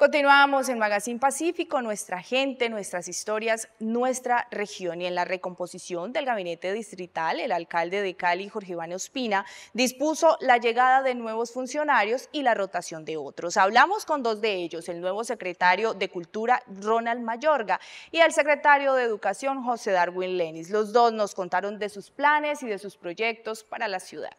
Continuamos en Magazine Pacífico, nuestra gente, nuestras historias, nuestra región. Y en la recomposición del gabinete distrital, el alcalde de Cali, Jorge Iván Ospina, dispuso la llegada de nuevos funcionarios y la rotación de otros. Hablamos con dos de ellos, el nuevo secretario de Cultura, Ronald Mayorga, y el secretario de Educación, José Darwin Lenis. Los dos nos contaron de sus planes y de sus proyectos para la ciudad.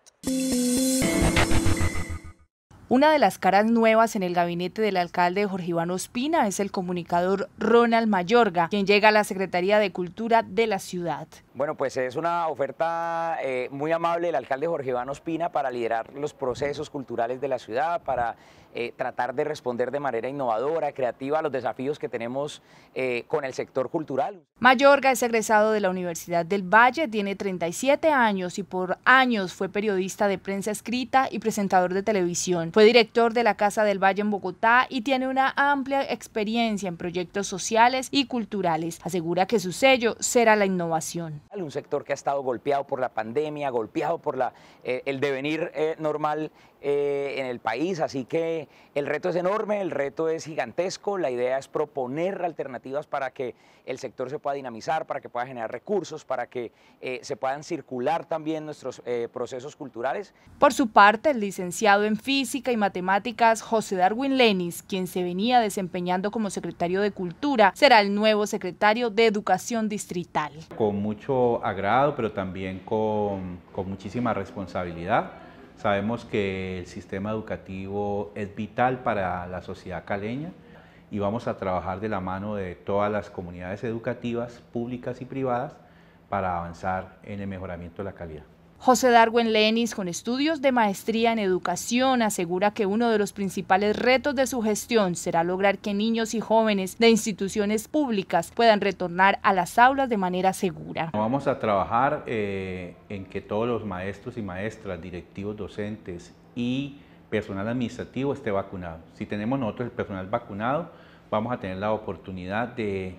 Una de las caras nuevas en el gabinete del alcalde Jorge Iván Ospina es el comunicador Ronald Mayorga, quien llega a la Secretaría de Cultura de la ciudad. Bueno, pues es una oferta eh, muy amable del alcalde Jorge Iván Ospina para liderar los procesos culturales de la ciudad, para eh, tratar de responder de manera innovadora, creativa a los desafíos que tenemos eh, con el sector cultural. Mayorga es egresado de la Universidad del Valle, tiene 37 años y por años fue periodista de prensa escrita y presentador de televisión. Fue director de la Casa del Valle en Bogotá y tiene una amplia experiencia en proyectos sociales y culturales. Asegura que su sello será la innovación un sector que ha estado golpeado por la pandemia, golpeado por la, eh, el devenir eh, normal eh, en el país. Así que el reto es enorme, el reto es gigantesco. La idea es proponer alternativas para que el sector se pueda dinamizar, para que pueda generar recursos, para que se puedan circular también nuestros procesos culturales. Por su parte, el licenciado en Física y Matemáticas José Darwin Lenis, quien se venía desempeñando como secretario de Cultura, será el nuevo secretario de Educación Distrital. Con mucho agrado, pero también con, con muchísima responsabilidad. Sabemos que el sistema educativo es vital para la sociedad caleña y vamos a trabajar de la mano de todas las comunidades educativas, públicas y privadas, para avanzar en el mejoramiento de la calidad. José Darwin Lenis, con estudios de maestría en educación, asegura que uno de los principales retos de su gestión será lograr que niños y jóvenes de instituciones públicas puedan retornar a las aulas de manera segura. Vamos a trabajar eh, en que todos los maestros y maestras, directivos, docentes y personal administrativo esté vacunado. Si tenemos nosotros el personal vacunado, vamos a tener la oportunidad de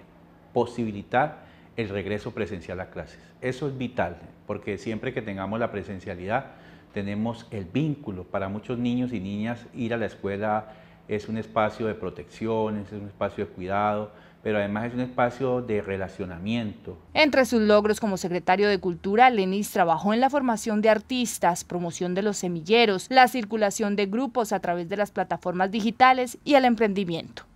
posibilitar el regreso presencial a clases. Eso es vital, porque siempre que tengamos la presencialidad, tenemos el vínculo. Para muchos niños y niñas, ir a la escuela es un espacio de protección, es un espacio de cuidado, pero además es un espacio de relacionamiento. Entre sus logros como secretario de Cultura, Lenis trabajó en la formación de artistas, promoción de los semilleros, la circulación de grupos a través de las plataformas digitales y el emprendimiento.